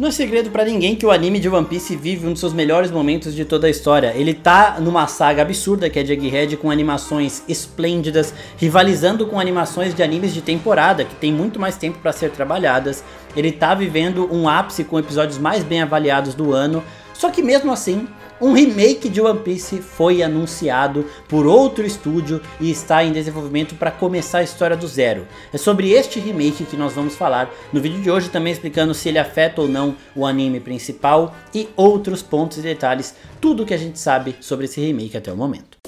Não é segredo para ninguém que o anime de One Piece vive um dos seus melhores momentos de toda a história. Ele tá numa saga absurda que é de Egghead com animações esplêndidas, rivalizando com animações de animes de temporada que tem muito mais tempo para ser trabalhadas. Ele tá vivendo um ápice com episódios mais bem avaliados do ano. Só que mesmo assim, um remake de One Piece foi anunciado por outro estúdio e está em desenvolvimento para começar a história do zero. É sobre este remake que nós vamos falar no vídeo de hoje, também explicando se ele afeta ou não o anime principal e outros pontos e detalhes, tudo que a gente sabe sobre esse remake até o momento.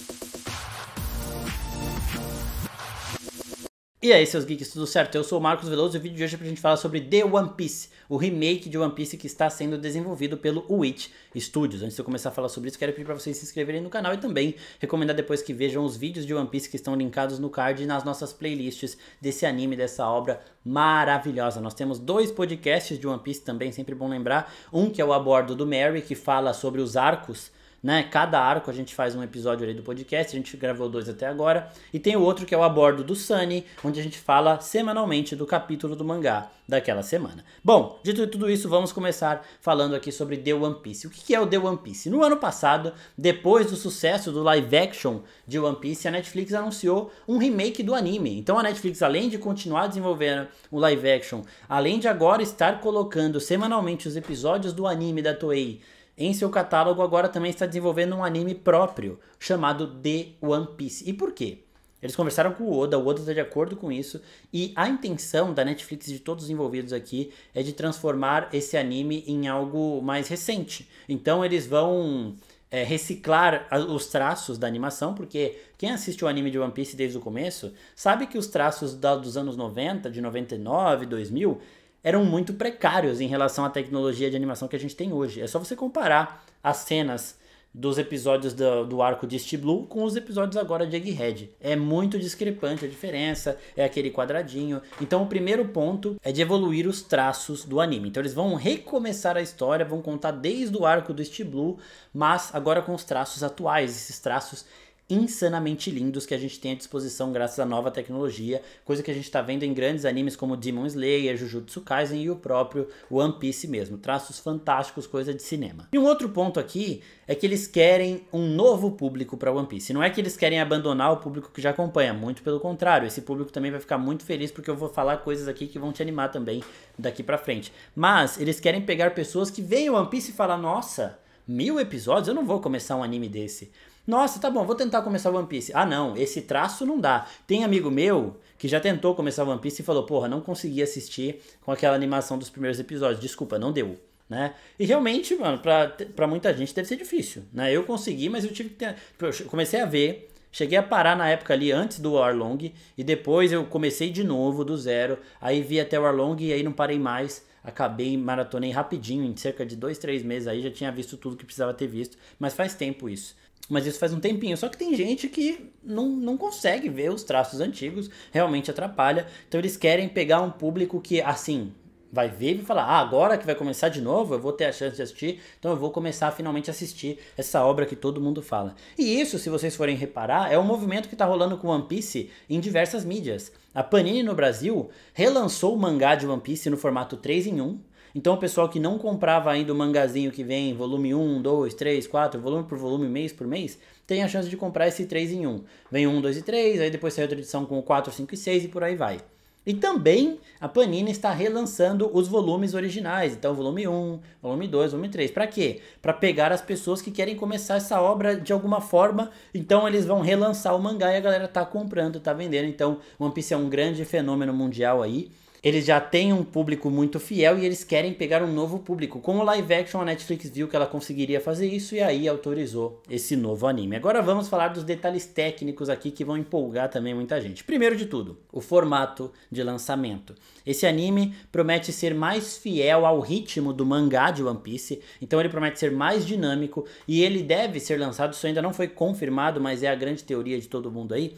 E aí, seus geeks, tudo certo? Eu sou o Marcos Veloso e o vídeo de hoje é pra gente falar sobre The One Piece, o remake de One Piece que está sendo desenvolvido pelo Witch Studios. Antes de eu começar a falar sobre isso, quero pedir para vocês se inscreverem no canal e também recomendar depois que vejam os vídeos de One Piece que estão linkados no card e nas nossas playlists desse anime, dessa obra maravilhosa. Nós temos dois podcasts de One Piece também, sempre bom lembrar. Um que é o Abordo do Mary, que fala sobre os arcos né? Cada arco a gente faz um episódio ali do podcast, a gente gravou dois até agora, e tem o outro que é o Abordo do Sunny, onde a gente fala semanalmente do capítulo do mangá daquela semana. Bom, dito tudo isso, vamos começar falando aqui sobre The One Piece. O que é o The One Piece? No ano passado, depois do sucesso do live action de One Piece, a Netflix anunciou um remake do anime. Então a Netflix, além de continuar desenvolvendo o live action, além de agora estar colocando semanalmente os episódios do anime da Toei em seu catálogo agora também está desenvolvendo um anime próprio, chamado The One Piece. E por quê? Eles conversaram com o Oda, o Oda está de acordo com isso, e a intenção da Netflix e de todos os envolvidos aqui é de transformar esse anime em algo mais recente. Então eles vão é, reciclar os traços da animação, porque quem assiste o anime de One Piece desde o começo sabe que os traços dos anos 90, de 99, 2000, eram muito precários em relação à tecnologia de animação que a gente tem hoje. É só você comparar as cenas dos episódios do, do arco de East Blue com os episódios agora de Egghead. É muito discrepante a diferença, é aquele quadradinho. Então o primeiro ponto é de evoluir os traços do anime. Então eles vão recomeçar a história, vão contar desde o arco do East Blue, mas agora com os traços atuais, esses traços insanamente lindos que a gente tem à disposição graças à nova tecnologia, coisa que a gente está vendo em grandes animes como Demon Slayer, Jujutsu Kaisen e o próprio One Piece mesmo. Traços fantásticos, coisa de cinema. E um outro ponto aqui é que eles querem um novo público para One Piece. Não é que eles querem abandonar o público que já acompanha, muito pelo contrário. Esse público também vai ficar muito feliz porque eu vou falar coisas aqui que vão te animar também daqui para frente. Mas eles querem pegar pessoas que veem One Piece e falar: "Nossa, mil episódios, eu não vou começar um anime desse. Nossa, tá bom, vou tentar começar One Piece. Ah, não, esse traço não dá. Tem amigo meu que já tentou começar One Piece e falou: "Porra, não consegui assistir com aquela animação dos primeiros episódios. Desculpa, não deu." Né? E realmente, mano, pra, pra muita gente deve ser difícil, né? Eu consegui, mas eu tive que ter, tipo, eu comecei a ver, cheguei a parar na época ali antes do Arlong e depois eu comecei de novo do zero, aí vi até o Arlong e aí não parei mais. Acabei, maratonei rapidinho, em cerca de dois, três meses aí já tinha visto tudo que precisava ter visto, mas faz tempo isso mas isso faz um tempinho. Só que tem gente que não, não consegue ver os traços antigos, realmente atrapalha. Então eles querem pegar um público que, assim, vai ver e falar: ah, agora que vai começar de novo, eu vou ter a chance de assistir, então eu vou começar a finalmente assistir essa obra que todo mundo fala. E isso, se vocês forem reparar, é um movimento que está rolando com One Piece em diversas mídias. A Panini no Brasil relançou o mangá de One Piece no formato 3 em 1, então o pessoal que não comprava ainda o mangazinho que vem, volume 1, 2, 3, 4, volume por volume, mês por mês, tem a chance de comprar esse 3 em 1. Vem 1, 2 e 3, aí depois sai outra edição com 4, 5 e 6 e por aí vai. E também a Panini está relançando os volumes originais, então volume 1, volume 2, volume 3. Para quê? Para pegar as pessoas que querem começar essa obra de alguma forma, então eles vão relançar o mangá e a galera tá comprando, tá vendendo. Então One Piece é um grande fenômeno mundial aí. Eles já têm um público muito fiel e eles querem pegar um novo público. Com o live action, a Netflix viu que ela conseguiria fazer isso e aí autorizou esse novo anime. Agora vamos falar dos detalhes técnicos aqui que vão empolgar também muita gente. Primeiro de tudo, o formato de lançamento. Esse anime promete ser mais fiel ao ritmo do mangá de One Piece, então ele promete ser mais dinâmico e ele deve ser lançado, isso ainda não foi confirmado, mas é a grande teoria de todo mundo aí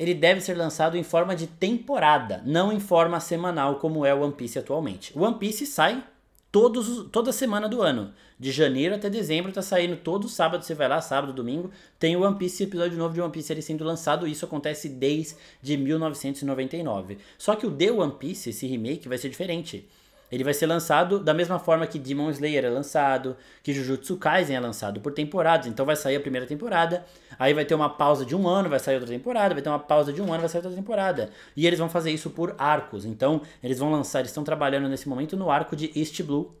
ele deve ser lançado em forma de temporada, não em forma semanal como é o One Piece atualmente. O One Piece sai todos, toda semana do ano. De janeiro até dezembro tá saindo todo sábado, você vai lá, sábado, domingo, tem o One Piece, episódio novo de One Piece ele sendo lançado, isso acontece desde 1999. Só que o The One Piece, esse remake, vai ser diferente. Ele vai ser lançado da mesma forma que Demon Slayer é lançado, que Jujutsu Kaisen é lançado por temporadas. Então vai sair a primeira temporada, aí vai ter uma pausa de um ano, vai sair outra temporada, vai ter uma pausa de um ano, vai sair outra temporada. E eles vão fazer isso por arcos. Então eles vão lançar, eles estão trabalhando nesse momento no arco de East Blue.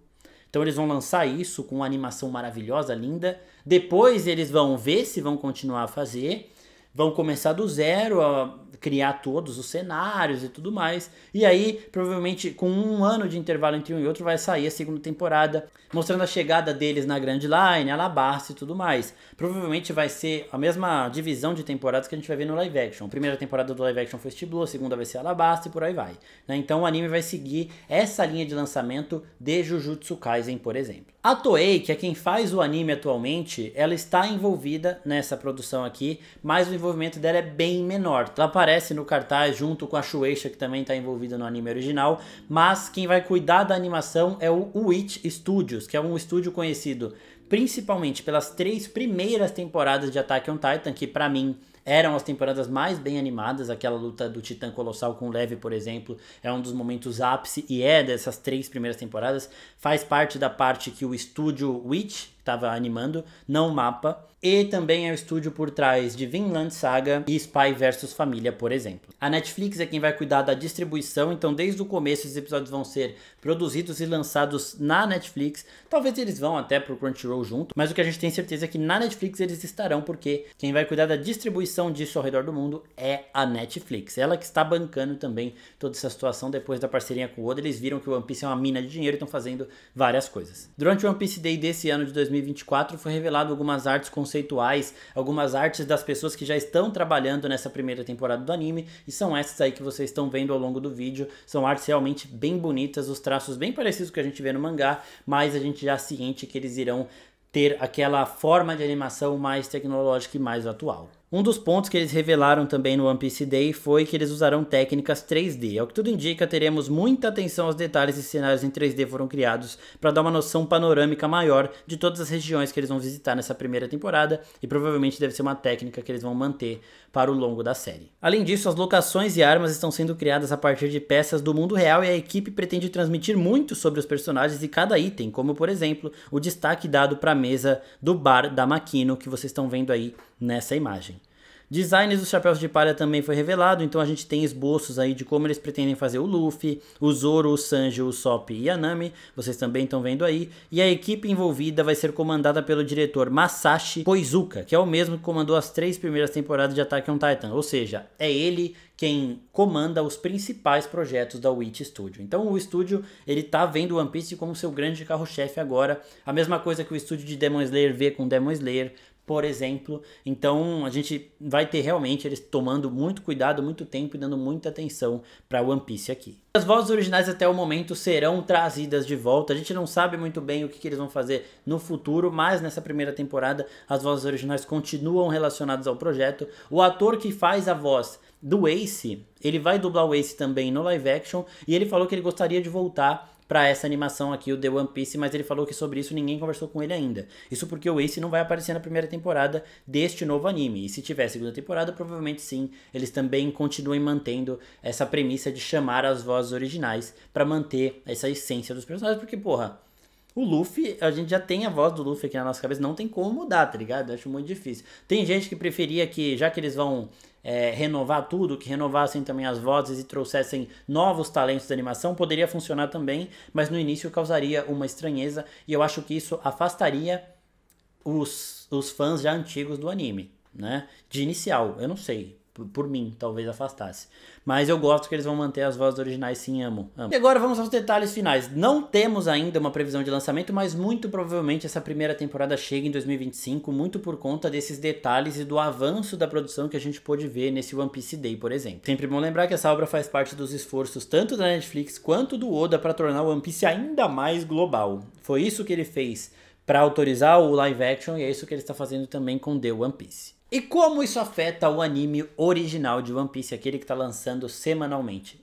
Então eles vão lançar isso com uma animação maravilhosa, linda. Depois eles vão ver se vão continuar a fazer vão começar do zero a criar todos os cenários e tudo mais. E aí, provavelmente, com um ano de intervalo entre um e outro, vai sair a segunda temporada, mostrando a chegada deles na Grand Line, Alabasta e tudo mais. Provavelmente vai ser a mesma divisão de temporadas que a gente vai ver no live action. A primeira temporada do live action foi Stiblo, a segunda vai ser Alabasta e por aí vai. Né? Então o anime vai seguir essa linha de lançamento de Jujutsu Kaisen, por exemplo. A Toei, que é quem faz o anime atualmente, ela está envolvida nessa produção aqui, mas o envolvimento dela é bem menor. Ela aparece no cartaz junto com a Shueisha, que também está envolvida no anime original, mas quem vai cuidar da animação é o Witch Studios, que é um estúdio conhecido principalmente pelas três primeiras temporadas de Attack on Titan, que para mim eram as temporadas mais bem animadas. Aquela luta do Titã Colossal com o Leve, por exemplo, é um dos momentos ápice e é dessas três primeiras temporadas. Faz parte da parte que o estúdio Witch, estava animando, não o mapa, e também é o estúdio por trás de Vinland Saga e Spy vs Família, por exemplo. A Netflix é quem vai cuidar da distribuição, então desde o começo esses episódios vão ser produzidos e lançados na Netflix. Talvez eles vão até pro Crunchyroll junto, mas o que a gente tem certeza é que na Netflix eles estarão, porque quem vai cuidar da distribuição disso ao redor do mundo é a Netflix. Ela que está bancando também toda essa situação depois da parceria com o Oda. Eles viram que o One Piece é uma mina de dinheiro e estão fazendo várias coisas. Durante o One Piece Day desse ano de 2020, 2024 foi revelado algumas artes conceituais, algumas artes das pessoas que já estão trabalhando nessa primeira temporada do anime, e são essas aí que vocês estão vendo ao longo do vídeo. São artes realmente bem bonitas, os traços bem parecidos com que a gente vê no mangá, mas a gente já é ciente que eles irão ter aquela forma de animação mais tecnológica e mais atual. Um dos pontos que eles revelaram também no One Piece Day foi que eles usarão técnicas 3D. Ao é que tudo indica, teremos muita atenção aos detalhes e cenários em 3D foram criados para dar uma noção panorâmica maior de todas as regiões que eles vão visitar nessa primeira temporada e provavelmente deve ser uma técnica que eles vão manter para o longo da série. Além disso, as locações e armas estão sendo criadas a partir de peças do mundo real e a equipe pretende transmitir muito sobre os personagens e cada item, como por exemplo, o destaque dado para a mesa do bar da Makino que vocês estão vendo aí nessa imagem. Designs dos chapéus de palha também foi revelado, então a gente tem esboços aí de como eles pretendem fazer o Luffy, o Zoro, o Sanji, o Sop e a Nami, vocês também estão vendo aí. E a equipe envolvida vai ser comandada pelo diretor Masashi Koizuka, que é o mesmo que comandou as três primeiras temporadas de Attack on Titan, ou seja, é ele quem comanda os principais projetos da Witch Studio. Então o estúdio, ele tá vendo One Piece como seu grande carro-chefe agora, a mesma coisa que o estúdio de Demon Slayer vê com Demon Slayer, por exemplo. Então a gente vai ter realmente eles tomando muito cuidado, muito tempo e dando muita atenção para One Piece aqui. As vozes originais até o momento serão trazidas de volta. A gente não sabe muito bem o que, que eles vão fazer no futuro, mas nessa primeira temporada as vozes originais continuam relacionadas ao projeto. O ator que faz a voz do Ace, ele vai dublar o Ace também no live action e ele falou que ele gostaria de voltar para essa animação aqui, o The One Piece, mas ele falou que sobre isso ninguém conversou com ele ainda. Isso porque o Ace não vai aparecer na primeira temporada deste novo anime. E se tiver segunda temporada, provavelmente sim, eles também continuem mantendo essa premissa de chamar as vozes originais para manter essa essência dos personagens, porque, porra, o Luffy, a gente já tem a voz do Luffy aqui na nossa cabeça, não tem como mudar, tá ligado? Eu acho muito difícil. Tem gente que preferia que, já que eles vão é, renovar tudo, que renovassem também as vozes e trouxessem novos talentos de animação, poderia funcionar também, mas no início causaria uma estranheza e eu acho que isso afastaria os, os fãs já antigos do anime, né? De inicial, eu não sei por mim, talvez afastasse. Mas eu gosto que eles vão manter as vozes originais, sim, amo, amo. E agora vamos aos detalhes finais. Não temos ainda uma previsão de lançamento, mas muito provavelmente essa primeira temporada chega em 2025, muito por conta desses detalhes e do avanço da produção que a gente pôde ver nesse One Piece Day, por exemplo. Sempre bom lembrar que essa obra faz parte dos esforços tanto da Netflix quanto do Oda para tornar o One Piece ainda mais global. Foi isso que ele fez para autorizar o live action e é isso que ele está fazendo também com The One Piece. E como isso afeta o anime original de One Piece, aquele que está lançando semanalmente?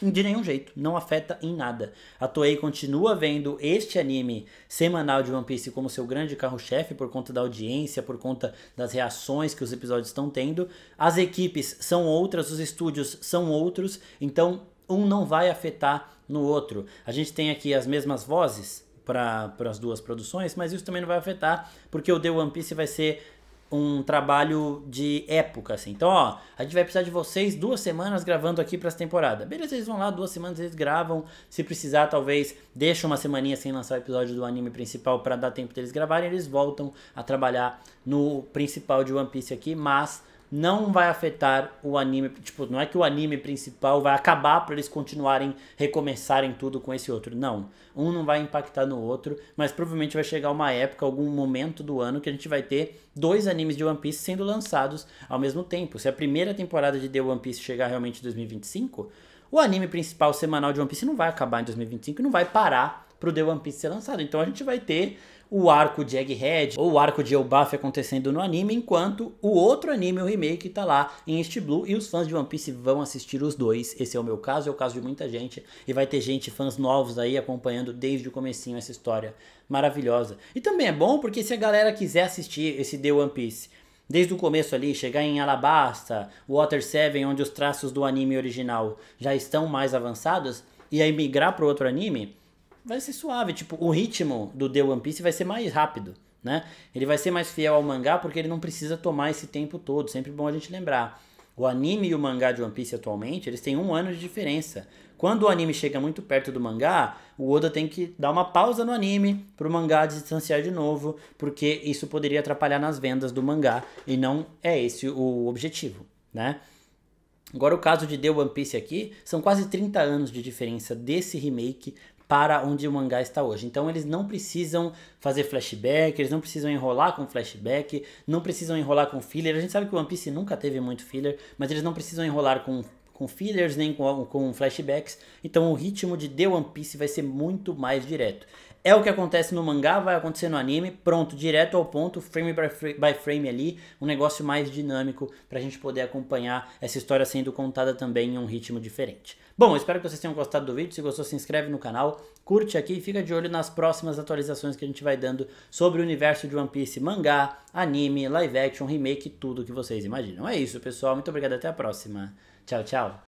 De nenhum jeito, não afeta em nada. A Toei continua vendo este anime semanal de One Piece como seu grande carro-chefe por conta da audiência, por conta das reações que os episódios estão tendo. As equipes são outras, os estúdios são outros, então um não vai afetar no outro. A gente tem aqui as mesmas vozes para as duas produções, mas isso também não vai afetar, porque o The One Piece vai ser um trabalho de época, assim. Então, ó, a gente vai precisar de vocês duas semanas gravando aqui para essa temporada. Beleza, eles vão lá, duas semanas eles gravam. Se precisar, talvez deixa uma semaninha sem lançar o episódio do anime principal para dar tempo deles gravarem. Eles voltam a trabalhar no principal de One Piece aqui, mas não vai afetar o anime. Tipo, não é que o anime principal vai acabar para eles continuarem, recomeçarem tudo com esse outro. Não. Um não vai impactar no outro, mas provavelmente vai chegar uma época, algum momento do ano, que a gente vai ter dois animes de One Piece sendo lançados ao mesmo tempo. Se a primeira temporada de The One Piece chegar realmente em 2025, o anime principal semanal de One Piece não vai acabar em 2025 não vai parar pro The One Piece ser lançado. Então a gente vai ter o arco de Egghead ou o arco de Elbaf acontecendo no anime, enquanto o outro anime, o remake, tá lá em East Blue e os fãs de One Piece vão assistir os dois. Esse é o meu caso, é o caso de muita gente e vai ter gente, fãs novos aí acompanhando desde o comecinho essa história maravilhosa. E também é bom porque se a galera quiser assistir esse The One Piece desde o começo ali, chegar em Alabasta, Water 7, onde os traços do anime original já estão mais avançados, e aí migrar para outro anime, vai ser suave. Tipo, o ritmo do The One Piece vai ser mais rápido, né? Ele vai ser mais fiel ao mangá porque ele não precisa tomar esse tempo todo. Sempre bom a gente lembrar. O anime e o mangá de One Piece atualmente, eles têm um ano de diferença. Quando o anime chega muito perto do mangá, o Oda tem que dar uma pausa no anime para o mangá distanciar de novo, porque isso poderia atrapalhar nas vendas do mangá e não é esse o objetivo, né? Agora, o caso de The One Piece aqui, são quase 30 anos de diferença desse remake para onde o mangá está hoje. Então eles não precisam fazer flashback, eles não precisam enrolar com flashback, não precisam enrolar com filler. A gente sabe que o One Piece nunca teve muito filler, mas eles não precisam enrolar com com fillers nem com, com flashbacks, então o ritmo de The One Piece vai ser muito mais direto. É o que acontece no mangá, vai acontecer no anime, pronto, direto ao ponto, frame by frame ali, um negócio mais dinâmico para a gente poder acompanhar essa história sendo contada também em um ritmo diferente. Bom, espero que vocês tenham gostado do vídeo, se gostou se inscreve no canal, curte aqui e fica de olho nas próximas atualizações que a gente vai dando sobre o universo de One Piece, mangá, anime, live action, remake, tudo que vocês imaginam. É isso pessoal, muito obrigado até a próxima, tchau tchau!